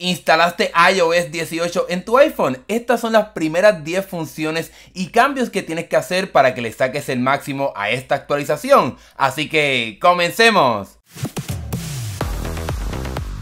Instalaste iOS 18 en tu iPhone. Estas son las primeras 10 funciones y cambios que tienes que hacer para que le saques el máximo a esta actualización. Así que comencemos.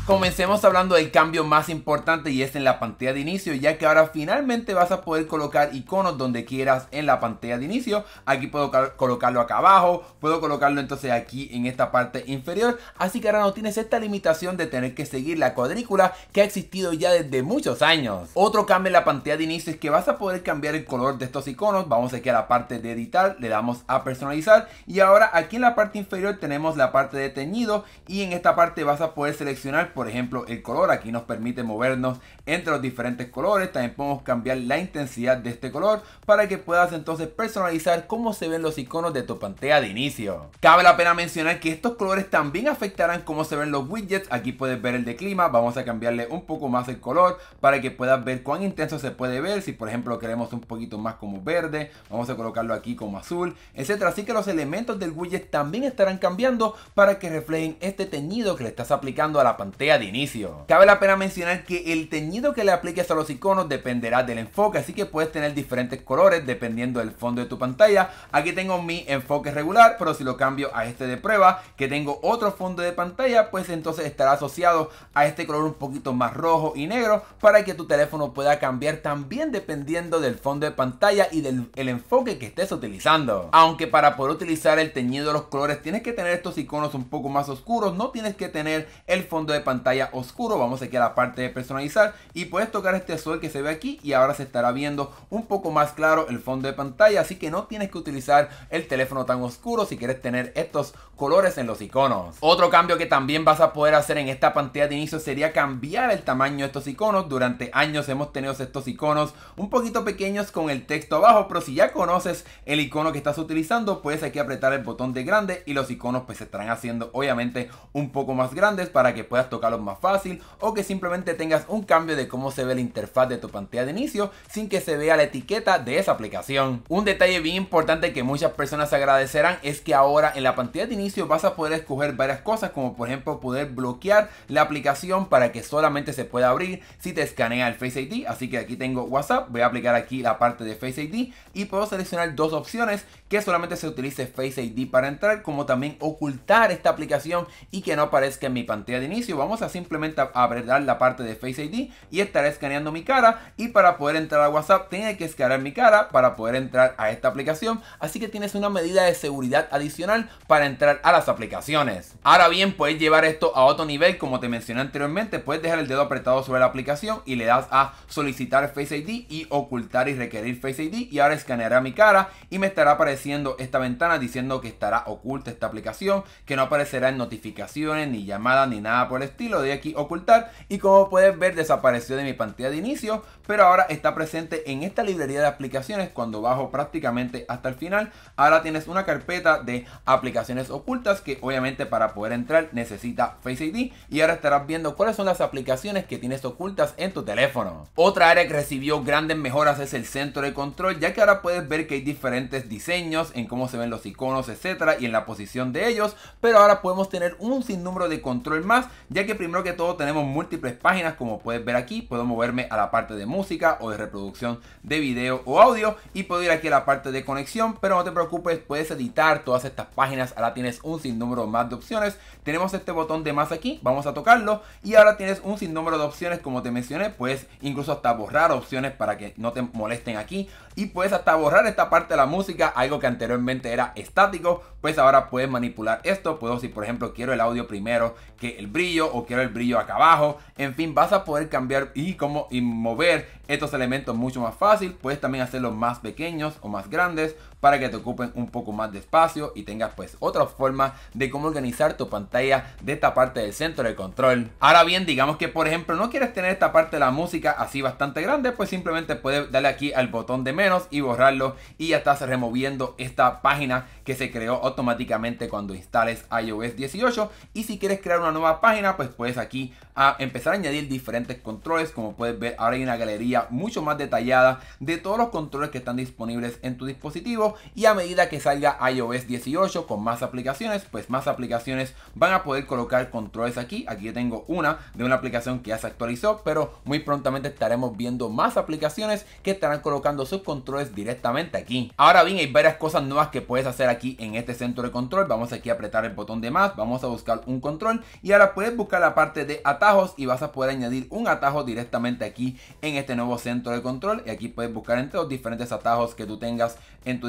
Comencemos hablando del cambio más importante y es en la pantalla de inicio, ya que ahora finalmente vas a poder colocar iconos donde quieras en la pantalla de inicio. Aquí puedo colocarlo acá abajo, puedo colocarlo entonces aquí en esta parte inferior. Así que ahora no tienes esta limitación de tener que seguir la cuadrícula que ha existido ya desde muchos años. Otro cambio en la pantalla de inicio es que vas a poder cambiar el color de estos iconos. Vamos aquí a la parte de editar, le damos a personalizar y ahora aquí en la parte inferior tenemos la parte de teñido y en esta parte vas a poder seleccionar por ejemplo, el color. Aquí nos permite movernos entre los diferentes colores. También podemos cambiar la intensidad de este color para que puedas entonces personalizar cómo se ven los iconos de tu pantalla de inicio. Cabe la pena mencionar que estos colores también afectarán cómo se ven los widgets. Aquí puedes ver el de clima. Vamos a cambiarle un poco más el color para que puedas ver cuán intenso se puede ver. Si por ejemplo queremos un poquito más como verde, vamos a colocarlo aquí como azul, etcétera. Así que los elementos del widget también estarán cambiando para que reflejen este teñido que le estás aplicando a la pantalla de inicio. Cabe la pena mencionar que el teñido que le apliques a los iconos dependerá del enfoque, así que puedes tener diferentes colores dependiendo del fondo de tu pantalla. Aquí tengo mi enfoque regular, pero si lo cambio a este de prueba, que tengo otro fondo de pantalla, pues entonces estará asociado a este color un poquito más rojo y negro para que tu teléfono pueda cambiar también dependiendo del fondo de pantalla y del enfoque que estés utilizando. Aunque para poder utilizar el teñido de los colores tienes que tener estos iconos un poco más oscuros, no tienes que tener el fondo de pantalla pantalla oscuro. Vamos aquí a la parte de personalizar y puedes tocar este azul que se ve aquí y ahora se estará viendo un poco más claro el fondo de pantalla. Así que no tienes que utilizar el teléfono tan oscuro si quieres tener estos colores en los iconos. Otro cambio que también vas a poder hacer en esta pantalla de inicio sería cambiar el tamaño de estos iconos. Durante años hemos tenido estos iconos un poquito pequeños con el texto abajo, pero si ya conoces el icono que estás utilizando, puedes aquí apretar el botón de grande y los iconos pues se estarán haciendo obviamente un poco más grandes para que puedas tocar más fácil o que simplemente tengas un cambio de cómo se ve la interfaz de tu pantalla de inicio sin que se vea la etiqueta de esa aplicación. Un detalle bien importante que muchas personas agradecerán es que ahora en la pantalla de inicio vas a poder escoger varias cosas como por ejemplo poder bloquear la aplicación para que solamente se pueda abrir si te escanea el Face ID. Así que aquí tengo WhatsApp, voy a aplicar aquí la parte de Face ID y puedo seleccionar dos opciones que solamente se utilice Face ID para entrar como también ocultar esta aplicación y que no aparezca en mi pantalla de inicio. Vamos sea, simplemente abrir la parte de Face ID y estaré escaneando mi cara. Y para poder entrar a WhatsApp, tiene que escanear mi cara para poder entrar a esta aplicación. Así que tienes una medida de seguridad adicional para entrar a las aplicaciones. Ahora bien, puedes llevar esto a otro nivel, como te mencioné anteriormente, puedes dejar el dedo apretado sobre la aplicación y le das a solicitar Face ID y ocultar y requerir Face ID. Y ahora escaneará mi cara y me estará apareciendo esta ventana diciendo que estará oculta esta aplicación, que no aparecerá en notificaciones, ni llamadas, ni nada por el estilo lo aquí ocultar y como puedes ver desapareció de mi pantalla de inicio, pero ahora está presente en esta librería de aplicaciones cuando bajo prácticamente hasta el final. Ahora tienes una carpeta de aplicaciones ocultas que obviamente para poder entrar necesita Face ID y ahora estarás viendo cuáles son las aplicaciones que tienes ocultas en tu teléfono. Otra área que recibió grandes mejoras es el centro de control, ya que ahora puedes ver que hay diferentes diseños en cómo se ven los iconos, etcétera, y en la posición de ellos, pero ahora podemos tener un sinnúmero de control más, ya que que primero que todo tenemos múltiples páginas como puedes ver aquí. Puedo moverme a la parte de música o de reproducción de video o audio y puedo ir aquí a la parte de conexión, pero no te preocupes, puedes editar todas estas páginas. Ahora tienes un sinnúmero más de opciones. Tenemos este botón de más aquí, vamos a tocarlo y ahora tienes un sinnúmero de opciones como te mencioné. Puedes incluso hasta borrar opciones para que no te molesten aquí y puedes hasta borrar esta parte de la música, algo que anteriormente era estático, pues ahora puedes manipular esto, puedo si por ejemplo quiero el audio primero que el brillo o quiero el brillo acá abajo, en fin, vas a poder cambiar y como y mover estos elementos mucho más fácil, puedes también hacerlos más pequeños o más grandes, para que te ocupen un poco más de espacio y tengas pues otra forma de cómo organizar tu pantalla de esta parte del centro de control. Ahora bien, digamos que por ejemplo no quieres tener esta parte de la música así bastante grande, pues simplemente puedes darle aquí al botón de menos y borrarlo y ya estás removiendo esta página que se creó automáticamente cuando instales iOS 18 y si quieres crear una nueva página pues puedes aquí a empezar a añadir diferentes controles como puedes ver ahora hay una galería mucho más detallada de todos los controles que están disponibles en tu dispositivo y a medida que salga iOS 18 con más aplicaciones, pues más aplicaciones van a poder colocar controles aquí. Aquí yo tengo una de una aplicación que ya se actualizó, pero muy prontamente estaremos viendo más aplicaciones que estarán colocando sus controles directamente aquí. Ahora bien, hay varias cosas nuevas que puedes hacer aquí en este centro de control. Vamos aquí a apretar el botón de más, vamos a buscar un control y ahora puedes buscar la parte de atajos y vas a poder añadir un atajo directamente aquí en este nuevo centro de control. Y aquí puedes buscar entre los diferentes atajos que tú tengas en tu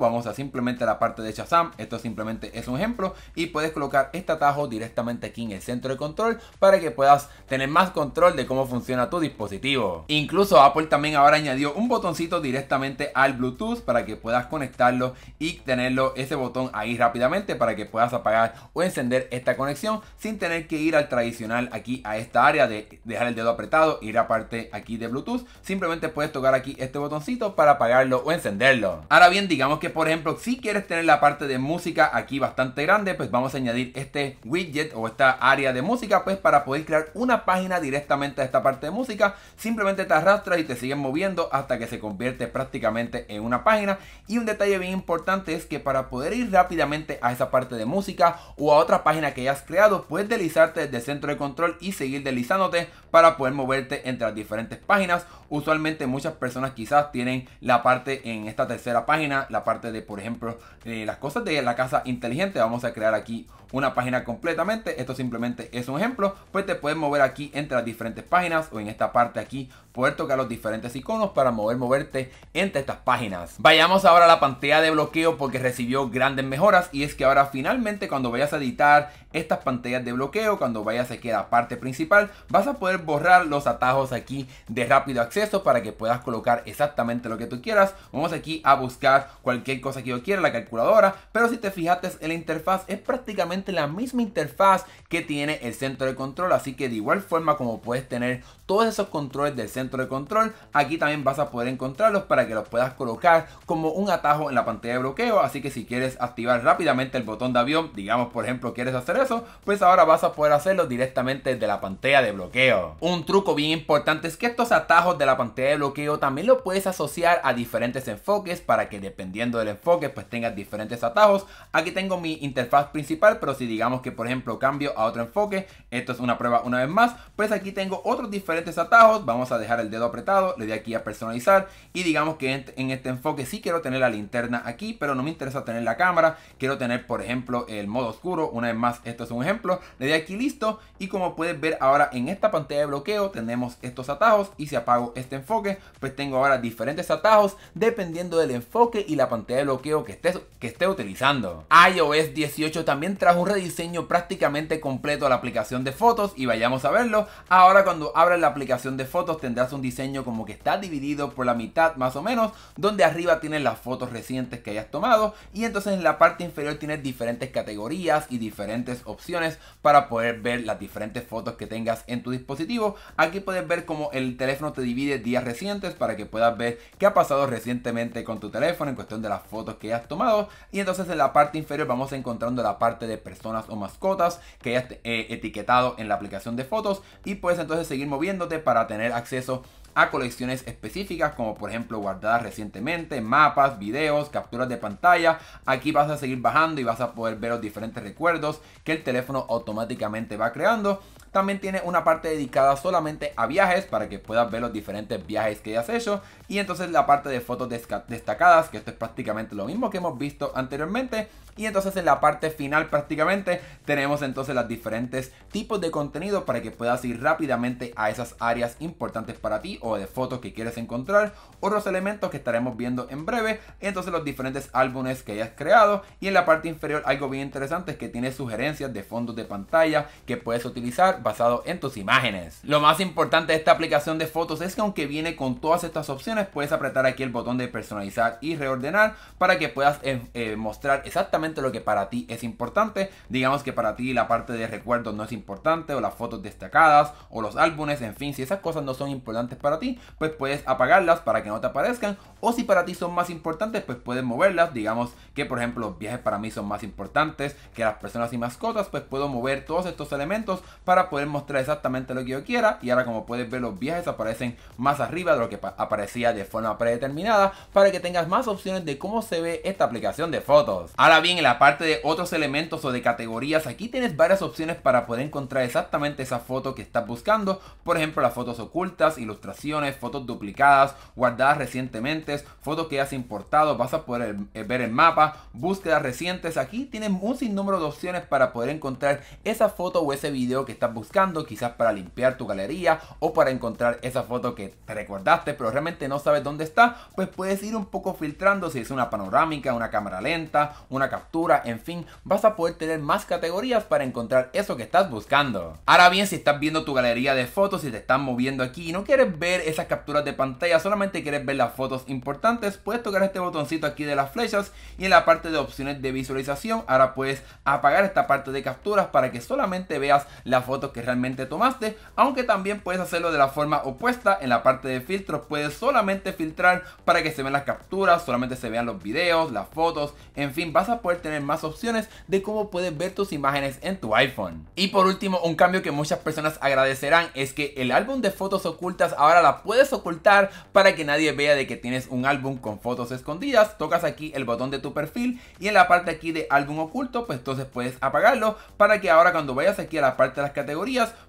vamos a simplemente la parte de Shazam, esto simplemente es un ejemplo, y puedes colocar este atajo directamente aquí en el centro de control para que puedas tener más control de cómo funciona tu dispositivo. Incluso Apple también ahora añadió un botoncito directamente al Bluetooth para que puedas conectarlo y tenerlo ese botón ahí rápidamente para que puedas apagar o encender esta conexión sin tener que ir al tradicional aquí a esta área de dejar el dedo apretado, ir a parte aquí de Bluetooth, simplemente puedes tocar aquí este botoncito para apagarlo o encenderlo. Ahora bien, digamos que por ejemplo, si quieres tener la parte de música aquí bastante grande, pues vamos a añadir este widget o esta área de música, pues para poder crear una página directamente a esta parte de música, simplemente te arrastras y te siguen moviendo hasta que se convierte prácticamente en una página. Y un detalle bien importante es que para poder ir rápidamente a esa parte de música o a otra página que hayas creado, puedes deslizarte desde el centro de control y seguir deslizándote para poder moverte entre las diferentes páginas. Usualmente muchas personas quizás tienen la parte en esta tercera página la parte de, por ejemplo, eh, las cosas de la casa inteligente. Vamos a crear aquí una página completamente. Esto simplemente es un ejemplo. Pues te puedes mover aquí entre las diferentes páginas o en esta parte aquí poder tocar los diferentes iconos para mover, moverte entre estas páginas. Vayamos ahora a la pantalla de bloqueo porque recibió grandes mejoras y es que ahora finalmente cuando vayas a editar estas pantallas de bloqueo, cuando vayas aquí a la parte principal, vas a poder borrar los atajos aquí de rápido acceso para que puedas colocar exactamente lo que tú quieras. Vamos aquí a buscar cualquier cosa que yo quiera, la calculadora, pero si te fijaste en la interfaz es prácticamente la misma interfaz que tiene el centro de control, así que de igual forma como puedes tener todos esos controles del centro de control, aquí también vas a poder encontrarlos para que los puedas colocar como un atajo en la pantalla de bloqueo, así que si quieres activar rápidamente el botón de avión, digamos por ejemplo quieres hacer eso, pues ahora vas a poder hacerlo directamente desde la pantalla de bloqueo. Un truco bien importante es que estos atajos de la pantalla de bloqueo también lo puedes asociar a diferentes enfoques para que dependiendo del enfoque pues tenga diferentes atajos. Aquí tengo mi interfaz principal, pero si digamos que por ejemplo cambio a otro enfoque, esto es una prueba una vez más, pues aquí tengo otros diferentes atajos, vamos a dejar el dedo apretado, le doy aquí a personalizar y digamos que en, este enfoque sí quiero tener la linterna aquí, pero no me interesa tener la cámara, quiero tener por ejemplo el modo oscuro, una vez más esto es un ejemplo, le doy aquí listo y como puedes ver ahora en esta pantalla de bloqueo tenemos estos atajos y si apago este enfoque pues tengo ahora diferentes atajos dependiendo del enfoque y la pantalla de bloqueo que estés, que esté utilizando. iOS 18 también trajo un rediseño prácticamente completo a la aplicación de fotos y vayamos a verlo. Ahora cuando abras la aplicación de fotos tendrás un diseño como que está dividido por la mitad más o menos, donde arriba tienes las fotos recientes que hayas tomado y entonces en la parte inferior tienes diferentes categorías y diferentes opciones para poder ver las diferentes fotos que tengas en tu dispositivo. Aquí puedes ver cómo el teléfono te divide días recientes para que puedas ver qué ha pasado recientemente con tu teléfono en cuestión de las fotos que hayas tomado. Y entonces en la parte inferior vamos encontrando la parte de personas o mascotas que hayas eh, etiquetado en la aplicación de fotos. Y puedes entonces seguir moviéndote para tener acceso a colecciones específicas como por ejemplo guardadas recientemente, mapas, videos, capturas de pantalla. Aquí vas a seguir bajando y vas a poder ver los diferentes recuerdos que el teléfono automáticamente va creando. También tiene una parte dedicada solamente a viajes para que puedas ver los diferentes viajes que hayas hecho. Y entonces la parte de fotos destacadas, que esto es prácticamente lo mismo que hemos visto anteriormente. Y entonces en la parte final prácticamente tenemos entonces los diferentes tipos de contenido para que puedas ir rápidamente a esas áreas importantes para ti o de fotos que quieres encontrar. Otros elementos que estaremos viendo en breve. entonces los diferentes álbumes que hayas creado. Y en la parte inferior algo bien interesante es que tiene sugerencias de fondos de pantalla que puedes utilizar pasado en tus imágenes. Lo más importante de esta aplicación de fotos es que aunque viene con todas estas opciones, puedes apretar aquí el botón de personalizar y reordenar para que puedas eh, eh, mostrar exactamente lo que para ti es importante. Digamos que para ti la parte de recuerdos no es importante o las fotos destacadas o los álbumes, en fin, si esas cosas no son importantes para ti, pues puedes apagarlas para que no te aparezcan o si para ti son más importantes, pues puedes moverlas. Digamos que por ejemplo los viajes para mí son más importantes que las personas y mascotas, pues puedo mover todos estos elementos para poder poder mostrar exactamente lo que yo quiera. Y ahora como puedes ver los viajes aparecen más arriba de lo que aparecía de forma predeterminada para que tengas más opciones de cómo se ve esta aplicación de fotos. Ahora bien, en la parte de otros elementos o de categorías, aquí tienes varias opciones para poder encontrar exactamente esa foto que estás buscando. Por ejemplo, las fotos ocultas, ilustraciones, fotos duplicadas, guardadas recientemente, fotos que has importado, vas a poder eh, ver el mapa, búsquedas recientes. Aquí tienes un sinnúmero de opciones para poder encontrar esa foto o ese video que estás buscando quizás para limpiar tu galería o para encontrar esa foto que te recordaste, pero realmente no sabes dónde está, pues puedes ir un poco filtrando si es una panorámica, una cámara lenta, una captura, en fin, vas a poder tener más categorías para encontrar eso que estás buscando. Ahora bien, si estás viendo tu galería de fotos y te están moviendo aquí y no quieres ver esas capturas de pantalla, solamente quieres ver las fotos importantes, puedes tocar este botoncito aquí de las flechas y en la parte de opciones de visualización, ahora puedes apagar esta parte de capturas para que solamente veas las fotos que realmente tomaste, aunque también puedes hacerlo de la forma opuesta. En la parte de filtros puedes solamente filtrar para que se vean las capturas, solamente se vean los videos, las fotos, en fin, vas a poder tener más opciones de cómo puedes ver tus imágenes en tu iPhone. Y por último, un cambio que muchas personas agradecerán es que el álbum de fotos ocultas ahora la puedes ocultar para que nadie vea de que tienes un álbum con fotos escondidas. Tocas aquí el botón de tu perfil y en la parte aquí de álbum oculto, pues entonces puedes apagarlo para que ahora cuando vayas aquí a la parte de las categorías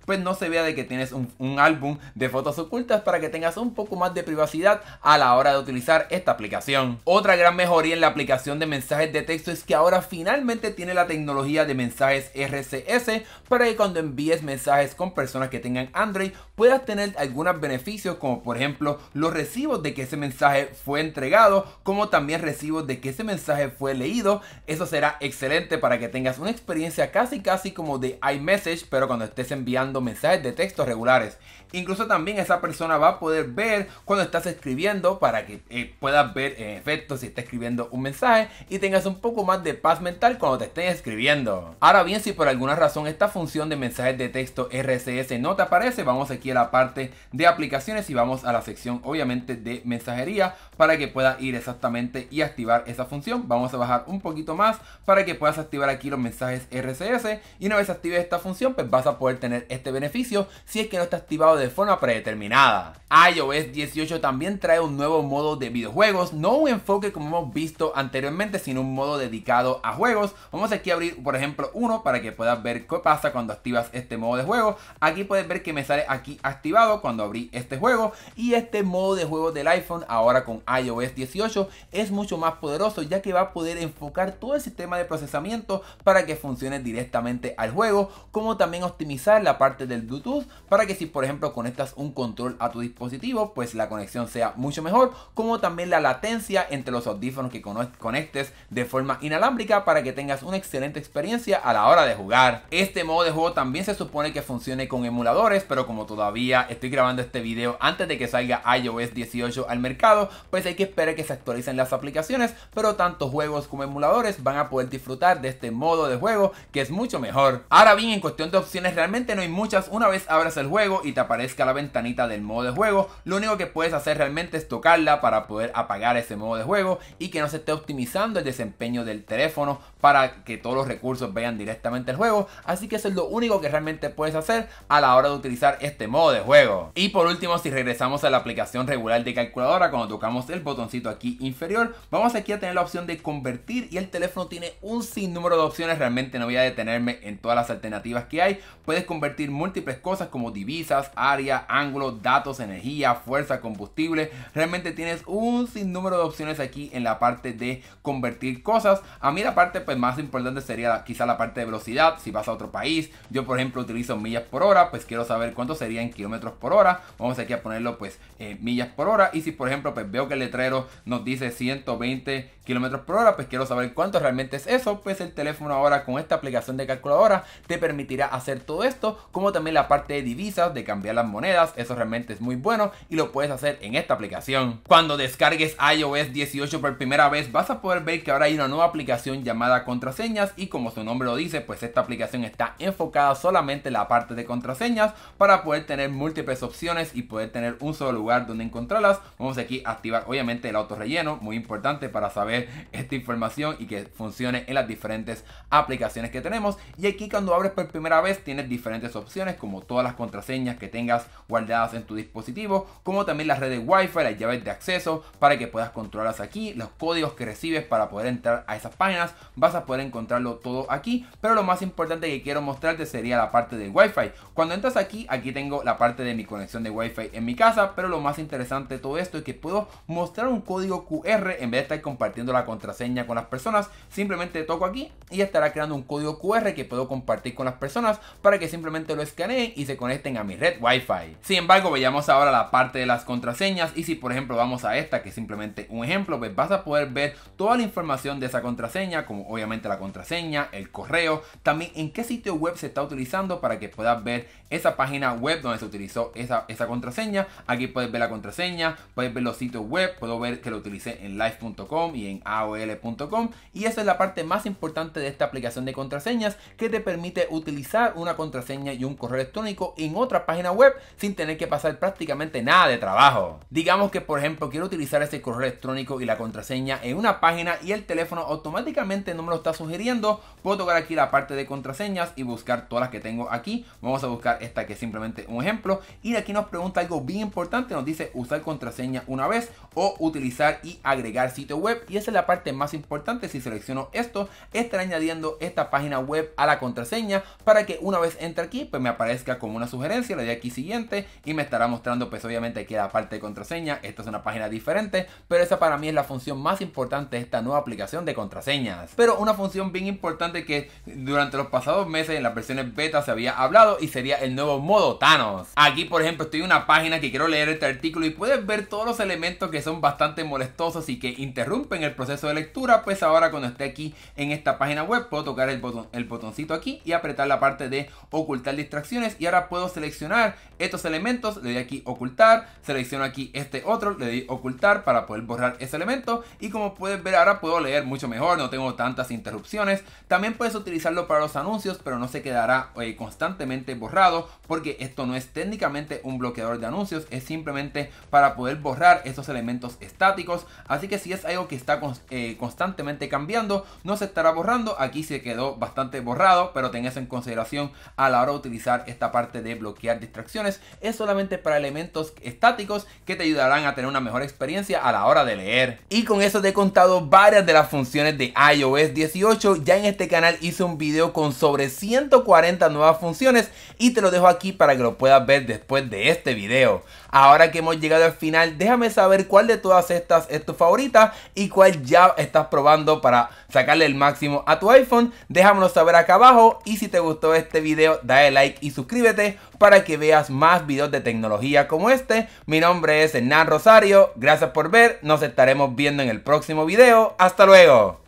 pues no se vea de que tienes un, un álbum de fotos ocultas para que tengas un poco más de privacidad a la hora de utilizar esta aplicación. Otra gran mejoría en la aplicación de mensajes de texto es que ahora finalmente tiene la tecnología de mensajes RCS para que cuando envíes mensajes con personas que tengan Android puedas tener algunos beneficios como por ejemplo los recibos de que ese mensaje fue entregado como también recibos de que ese mensaje fue leído. Eso será excelente para que tengas una experiencia casi casi como de iMessage pero cuando estés enviando mensajes de texto regulares Incluso también esa persona va a poder ver cuando estás escribiendo para que eh, puedas ver en eh, efecto si está escribiendo un mensaje y tengas un poco más de paz mental cuando te estén escribiendo. Ahora bien, si por alguna razón esta función de mensajes de texto RCS no te aparece, vamos aquí a la parte de aplicaciones y vamos a la sección obviamente de mensajería para que puedas ir exactamente y activar esa función. Vamos a bajar un poquito más para que puedas activar aquí los mensajes RCS y una vez active esta función pues vas a poder tener este beneficio si es que no está activado de forma predeterminada. iOS 18 también trae un nuevo modo de videojuegos, no un enfoque como hemos visto anteriormente, sino un modo dedicado a juegos. Vamos aquí a abrir, por ejemplo, uno para que puedas ver qué pasa cuando activas este modo de juego. Aquí puedes ver que me sale aquí activado cuando abrí este juego y este modo de juego del iPhone ahora con iOS 18 es mucho más poderoso ya que va a poder enfocar todo el sistema de procesamiento para que funcione directamente al juego, como también optimizar la parte del Bluetooth para que si por ejemplo conectas un control a tu dispositivo, pues la conexión sea mucho mejor, como también la latencia entre los audífonos que conectes de forma inalámbrica para que tengas una excelente experiencia a la hora de jugar. Este modo de juego también se supone que funcione con emuladores, pero como todavía estoy grabando este video antes de que salga iOS 18 al mercado, pues hay que esperar que se actualicen las aplicaciones, pero tanto juegos como emuladores van a poder disfrutar de este modo de juego que es mucho mejor. Ahora bien, en cuestión de opciones realmente no hay muchas una vez abras el juego y te aparece aparezca la ventanita del modo de juego. Lo único que puedes hacer realmente es tocarla para poder apagar ese modo de juego y que no se esté optimizando el desempeño del teléfono para que todos los recursos Vean directamente el juego. Así que eso es lo único que realmente puedes hacer a la hora de utilizar este modo de juego. Y por último, si regresamos a la aplicación regular de calculadora, cuando tocamos el botoncito aquí inferior, vamos aquí a tener la opción de convertir y el teléfono tiene un sinnúmero de opciones. Realmente no voy a detenerme en todas las alternativas que hay. Puedes convertir múltiples cosas como divisas, área, ángulo, datos, energía, fuerza, combustible. Realmente tienes un sinnúmero de opciones aquí en la parte de convertir cosas. A mí la parte pues, más importante sería quizá la parte de velocidad. Si vas a otro país, yo por ejemplo utilizo millas por hora, pues quiero saber cuánto sería en kilómetros por hora. Vamos aquí a ponerlo pues eh, millas por hora. Y si por ejemplo pues veo que el letrero nos dice 120 kilómetros por hora, pues quiero saber cuánto realmente es eso, pues el teléfono ahora con esta aplicación de calculadora te permitirá hacer todo esto, como también la parte de divisas, de cambiar las monedas, eso realmente es muy bueno y lo puedes hacer en esta aplicación. Cuando descargues iOS 18 por primera vez, vas a poder ver que ahora hay una nueva aplicación llamada contraseñas y como su nombre lo dice, pues esta aplicación está enfocada solamente en la parte de contraseñas para poder tener múltiples opciones y poder tener un solo lugar donde encontrarlas. Vamos aquí a activar obviamente el relleno muy importante para saber esta información y que funcione en las diferentes aplicaciones que tenemos. Y aquí cuando abres por primera vez tienes diferentes opciones como todas las contraseñas que tengas guardadas en tu dispositivo, como también las redes Wi-Fi, las llaves de acceso para que puedas controlarlas aquí, los códigos que recibes para poder entrar a esas páginas, vas a poder encontrarlo todo aquí. Pero lo más importante que quiero mostrarte sería la parte de Wi-Fi. Cuando entras aquí, aquí tengo la parte de mi conexión de Wi-Fi en mi casa, pero lo más interesante de todo esto es que puedo mostrar un código QR en vez de estar compartiendo la contraseña con las personas, simplemente toco aquí y estará creando un código QR que puedo compartir con las personas para que simplemente lo escaneen y se conecten a mi red Wi-Fi. Sin embargo, veamos ahora la parte de las contraseñas y si por ejemplo vamos a esta, que es simplemente un ejemplo, pues vas a poder ver toda la información de esa contraseña, como obviamente la contraseña, el correo, también en qué sitio web se está utilizando para que puedas ver esa página web donde se utilizó esa, esa contraseña. Aquí puedes ver la contraseña, puedes ver los sitios web, puedo ver que lo utilicé en live.com y en aol.com y esa es la parte más importante de esta aplicación de contraseñas que te permite utilizar una contraseña y un correo electrónico en otra página web sin tener que pasar prácticamente nada de trabajo. Digamos que por ejemplo quiero utilizar ese correo electrónico y la contraseña en una página y el teléfono automáticamente no me lo está sugiriendo, puedo tocar aquí la parte de contraseñas y buscar todas las que tengo aquí. Vamos a buscar esta que es simplemente un ejemplo y aquí nos pregunta algo bien importante, nos dice usar contraseña una vez o utilizar y agregar sitio web y es es la parte más importante. Si selecciono esto, estaré añadiendo esta página web a la contraseña para que una vez entre aquí, pues me aparezca como una sugerencia. Le doy aquí siguiente y me estará mostrando, pues obviamente aquí la parte de contraseña. Esta es una página diferente, pero esa para mí es la función más importante de esta nueva aplicación de contraseñas. Pero una función bien importante que durante los pasados meses en las versiones beta se había hablado y sería el nuevo modo Thanos. Aquí, por ejemplo, estoy en una página que quiero leer este artículo y puedes ver todos los elementos que son bastante molestosos y que interrumpen el proceso de lectura, pues ahora cuando esté aquí en esta página web puedo tocar el, botón, el botoncito aquí y apretar la parte de ocultar distracciones y ahora puedo seleccionar estos elementos, le doy aquí ocultar, selecciono aquí este otro, le doy ocultar para poder borrar ese elemento y como puedes ver ahora puedo leer mucho mejor, no tengo tantas interrupciones. También puedes utilizarlo para los anuncios, pero no se quedará eh, constantemente borrado porque esto no es técnicamente un bloqueador de anuncios, es simplemente para poder borrar esos elementos estáticos. Así que si es algo que está eh, constantemente cambiando, no se estará borrando. Aquí se quedó bastante borrado, pero ten eso en consideración a la hora de utilizar esta parte de bloquear distracciones. Es solamente para elementos estáticos que te ayudarán a tener una mejor experiencia a la hora de leer. Y con eso te he contado varias de las funciones de iOS 18. Ya en este canal hice un video con sobre 140 nuevas funciones y te lo dejo aquí para que lo puedas ver después de este video. Ahora que hemos llegado al final, déjame saber cuál de todas estas es tu favorita y cuál ya estás probando para sacarle el máximo a tu iPhone. Déjamelo saber acá abajo y si te gustó este video, dale like y suscríbete para que veas más videos de tecnología como este. Mi nombre es Hernán Rosario, gracias por ver, nos estaremos viendo en el próximo video. ¡Hasta luego!